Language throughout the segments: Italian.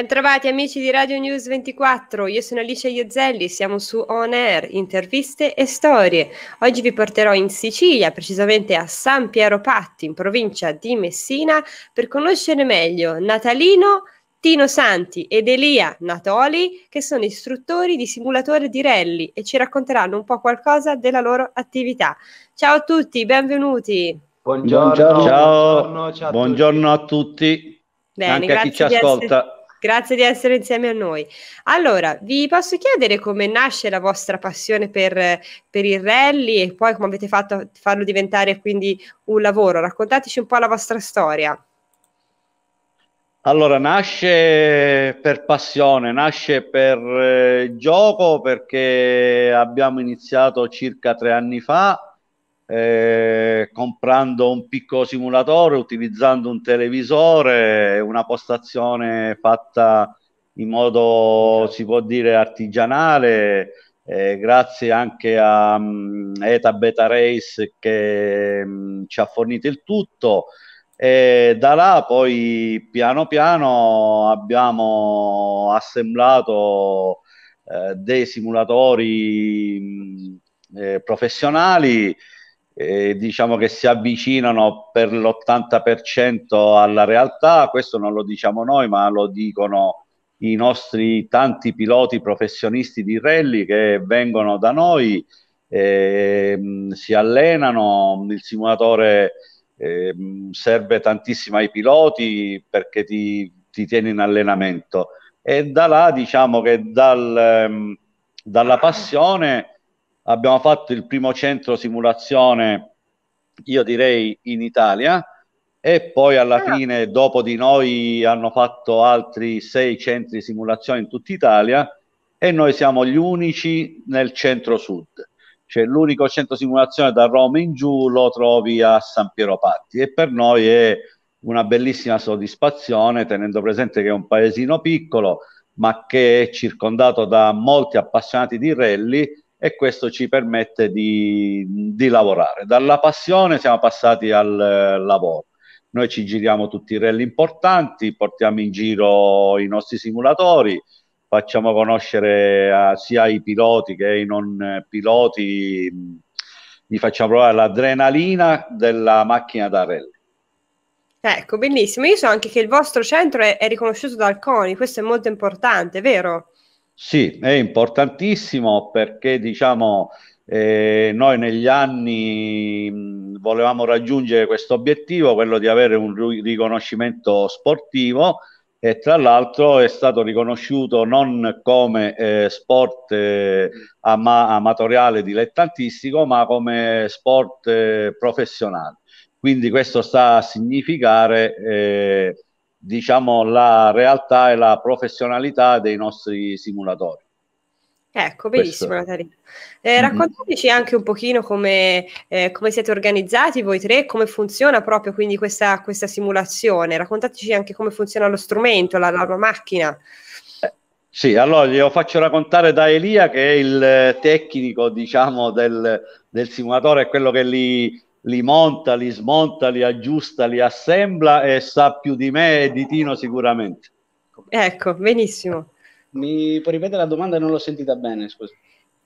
Bentrovati amici di Radio News 24, io sono Alicia Iozzelli, siamo su On Air, interviste e storie. Oggi vi porterò in Sicilia, precisamente a San Piero Patti, in provincia di Messina, per conoscere meglio Natalino, Tino Santi ed Elia Natoli, che sono istruttori di simulatore di rally e ci racconteranno un po' qualcosa della loro attività. Ciao a tutti, benvenuti. Buongiorno, Ciao. buongiorno, ciao a, buongiorno tutti. a tutti. Bene, Anche a chi ci ascolta. Essere Grazie di essere insieme a noi. Allora, vi posso chiedere come nasce la vostra passione per, per il rally e poi come avete fatto a farlo diventare quindi un lavoro? Raccontateci un po' la vostra storia. Allora, nasce per passione, nasce per eh, gioco perché abbiamo iniziato circa tre anni fa eh, comprando un piccolo simulatore, utilizzando un televisore, una postazione fatta in modo, si può dire, artigianale, eh, grazie anche a um, ETA Beta Race che um, ci ha fornito il tutto. E da là poi piano piano abbiamo assemblato eh, dei simulatori mh, mm, eh, professionali eh, diciamo che si avvicinano per l'80% alla realtà, questo non lo diciamo noi, ma lo dicono i nostri tanti piloti professionisti di rally che vengono da noi, eh, si allenano, il simulatore eh, serve tantissimo ai piloti perché ti, ti tiene in allenamento e da là diciamo che dal, mm, dalla passione abbiamo fatto il primo centro simulazione, io direi, in Italia e poi alla ah. fine dopo di noi hanno fatto altri sei centri simulazione in tutta Italia e noi siamo gli unici nel centro sud cioè l'unico centro simulazione da Roma in giù lo trovi a San Piero Patti e per noi è una bellissima soddisfazione tenendo presente che è un paesino piccolo ma che è circondato da molti appassionati di rally e questo ci permette di, di lavorare. Dalla passione siamo passati al eh, lavoro. Noi ci giriamo tutti i rally importanti, portiamo in giro i nostri simulatori, facciamo conoscere a, eh, sia i piloti che i non eh, piloti, mm, gli facciamo provare l'adrenalina della macchina da rally. Ecco, benissimo. Io so anche che il vostro centro è, è riconosciuto dal CONI, questo è molto importante, vero? Sì, è importantissimo perché diciamo eh, noi negli anni mh, volevamo raggiungere questo obiettivo, quello di avere un riconoscimento sportivo e tra l'altro è stato riconosciuto non come eh, sport eh, ama- amatoriale dilettantistico ma come sport eh, professionale. Quindi questo sta a significare eh, diciamo, la realtà e la professionalità dei nostri simulatori. Ecco, benissimo Natalina. Eh, mm-hmm. raccontateci mm-hmm. anche un pochino come, eh, come, siete organizzati voi tre, come funziona proprio quindi questa, questa simulazione, raccontateci anche come funziona lo strumento, la, la macchina. Eh, sì, allora glielo faccio raccontare da Elia che è il eh, tecnico diciamo del, del simulatore, è quello che li, li monta, li smonta, li aggiusta, li assembla e sa più di me e di Tino sicuramente. Ecco, benissimo. Mi puoi ripetere la domanda? Non l'ho sentita bene, scusa.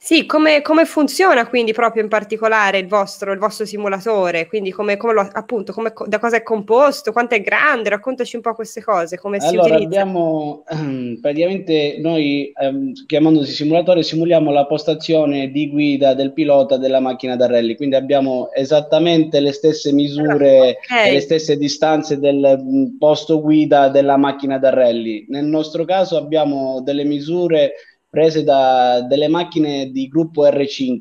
Sì, come, come, funziona quindi proprio in particolare il vostro, il vostro simulatore? Quindi come, come lo, appunto, come, da cosa è composto, quanto è grande? Raccontaci un po' queste cose, come allora, si utilizza. Abbiamo, praticamente noi, ehm, chiamandosi simulatore, simuliamo la postazione di guida del pilota della macchina da rally, quindi abbiamo esattamente le stesse misure ah, okay. e le stesse distanze del mm, posto guida della macchina da rally. Nel nostro caso abbiamo delle misure prese da delle macchine di gruppo R5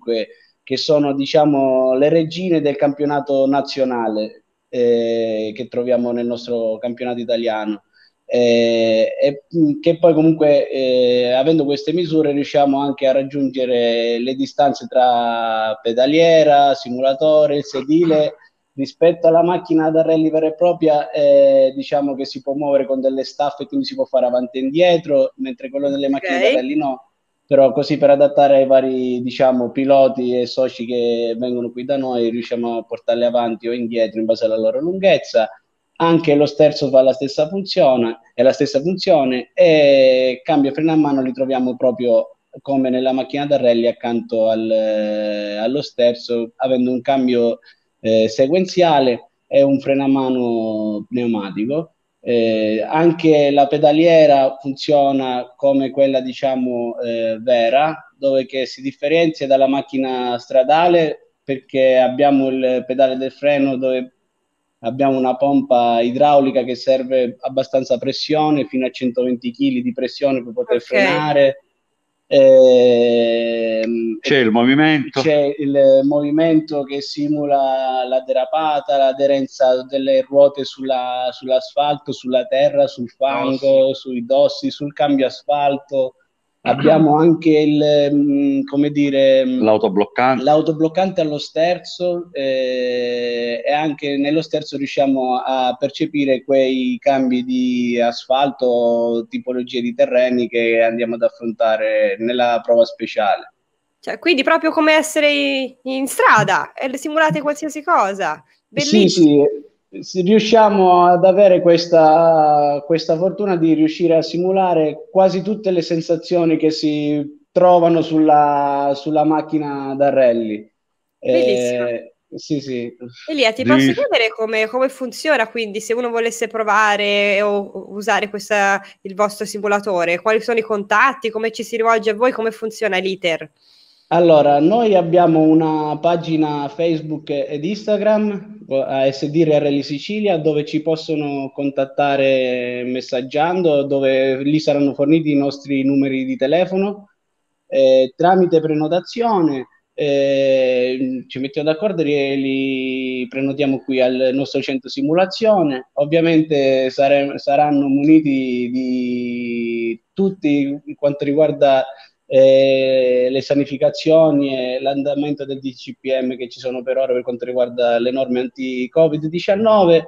che sono diciamo le regine del campionato nazionale eh, che troviamo nel nostro campionato italiano eh, e mm, che poi comunque eh, avendo queste misure riusciamo anche a raggiungere le distanze tra pedaliera, simulatore, il sedile rispetto alla macchina da rally vera e propria eh, diciamo che si può muovere con delle staffe quindi si può fare avanti e indietro mentre quello delle macchine da rally no però così per adattare ai vari diciamo, piloti e soci che vengono qui da noi riusciamo a portarle avanti o indietro in base alla loro lunghezza anche lo sterzo fa la stessa funzione è la stessa funzione e cambio freno a mano li troviamo proprio come nella macchina da rally accanto al, eh, allo sterzo avendo un cambio eh, sequenziale e un frenamano pneumatico. Eh, anche la pedaliera funziona come quella diciamo eh, vera, dove si differenzia dalla macchina stradale perché abbiamo il pedale del freno dove abbiamo una pompa idraulica che serve abbastanza pressione fino a 120 kg di pressione per poter okay. frenare eh, c'è il movimento. C'è il movimento che simula la derapata, l'aderenza delle ruote sulla, sull'asfalto, sulla terra, sul fango, Dossi. sui dossi, sul cambio asfalto. Abbiamo anche il, mm, come dire, mm, l'autobloccante. l'autobloccante allo sterzo eh, e anche nello sterzo riusciamo a percepire quei cambi di asfalto, tipologie di terreni che andiamo ad affrontare nella prova speciale. Cioè, quindi proprio come essere in strada, e simulate qualsiasi cosa. Bellissimo. Sì, sì riusciamo ad avere questa, questa fortuna di riuscire a simulare quasi tutte le sensazioni che si trovano sulla, sulla macchina da rally. Bellissimo. Eh, sì, sì. Elia, ti posso chiedere come, come, funziona quindi se uno volesse provare o usare questa, il vostro simulatore? Quali sono i contatti? Come ci si rivolge a voi? Come funziona l'iter? Allora, noi abbiamo una pagina Facebook ed Instagram, ASD RL Sicilia, dove ci possono contattare messaggiando, dove lì saranno forniti i nostri numeri di telefono. Eh, tramite prenotazione eh, ci mettiamo d'accordo e li prenotiamo qui al nostro centro simulazione. Ovviamente sare- saranno muniti di tutti quanto riguarda eh, le sanificazioni e l'andamento del DCPM che ci sono per ora per quanto riguarda le norme anti-Covid-19.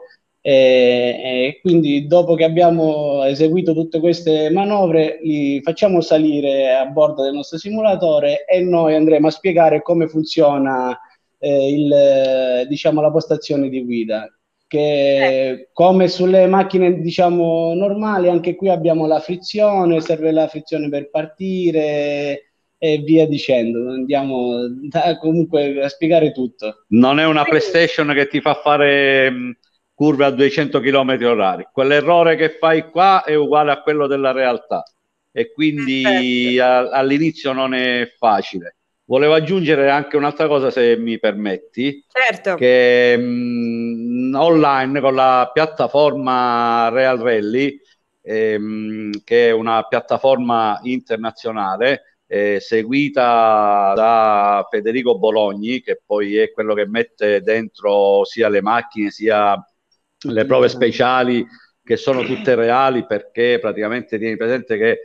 Eh, e quindi dopo che abbiamo eseguito tutte queste manovre li facciamo salire a bordo del nostro simulatore e noi andremo a spiegare come funziona eh, il, diciamo, la postazione di guida che eh. come sulle macchine diciamo normali anche qui abbiamo la frizione, serve la frizione per partire e via dicendo, andiamo da, comunque a spiegare tutto. Non è una PlayStation che ti fa fare mm, curve a 200 km orari, quell'errore che fai qua è uguale a quello della realtà e quindi eh, certo. a, all'inizio non è facile volevo aggiungere anche un'altra cosa se mi permetti. Certo. Che mh, mm, online con la piattaforma Real Rally, ehm, che è una piattaforma internazionale eh, seguita da Federico Bologni, che poi è quello che mette dentro sia le macchine sia le prove speciali che sono tutte reali perché praticamente tieni presente che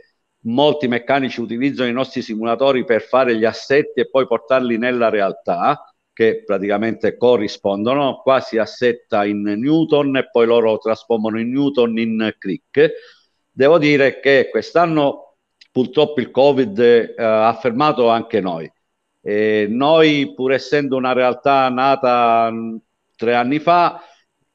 molti meccanici utilizzano i nostri simulatori per fare gli assetti e poi portarli nella realtà che praticamente corrispondono, qua si assetta in Newton e poi loro trasformano in Newton in click. Devo dire che quest'anno purtroppo il Covid eh, ha fermato anche noi. E noi, pur essendo una realtà nata mh, mm, tre anni fa,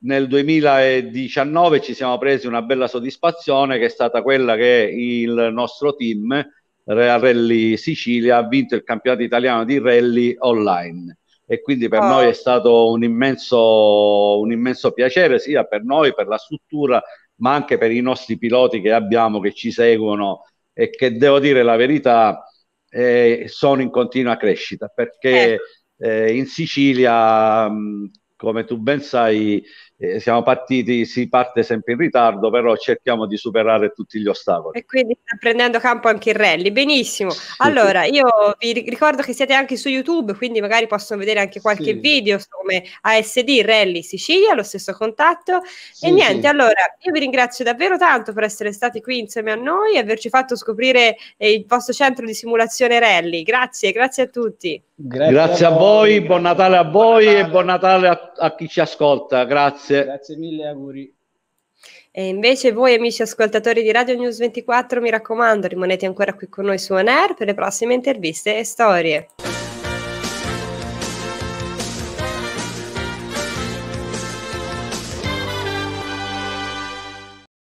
nel 2019 ci siamo presi una bella soddisfazione che è stata quella che il nostro team Real Rally Sicilia ha vinto il campionato italiano di rally online e quindi per oh. noi è stato un immenso, un immenso piacere sia per noi, per la struttura ma anche per i nostri piloti che abbiamo che ci seguono e che devo dire la verità eh, sono in continua crescita perché eh. Eh, in Sicilia mh, come tu ben sai eh, siamo partiti, si parte sempre in ritardo, però cerchiamo di superare tutti gli ostacoli. E quindi sta prendendo campo anche il rally, benissimo. Allora, io vi ricordo che siete anche su YouTube, quindi magari possono vedere anche qualche sì. video come ASD Rally Sicilia, lo stesso contatto. Sì, e niente, sì. allora, io vi ringrazio davvero tanto per essere stati qui insieme a noi e averci fatto scoprire eh, il vostro centro di simulazione rally. Grazie, grazie a tutti. Grazie, grazie a voi, buon Natale a voi buon Natale. e buon Natale a, a chi ci ascolta. Grazie. Grazie. Grazie mille, auguri. E invece voi amici ascoltatori di Radio News 24, mi raccomando, rimanete ancora qui con noi su On Air per le prossime interviste e storie.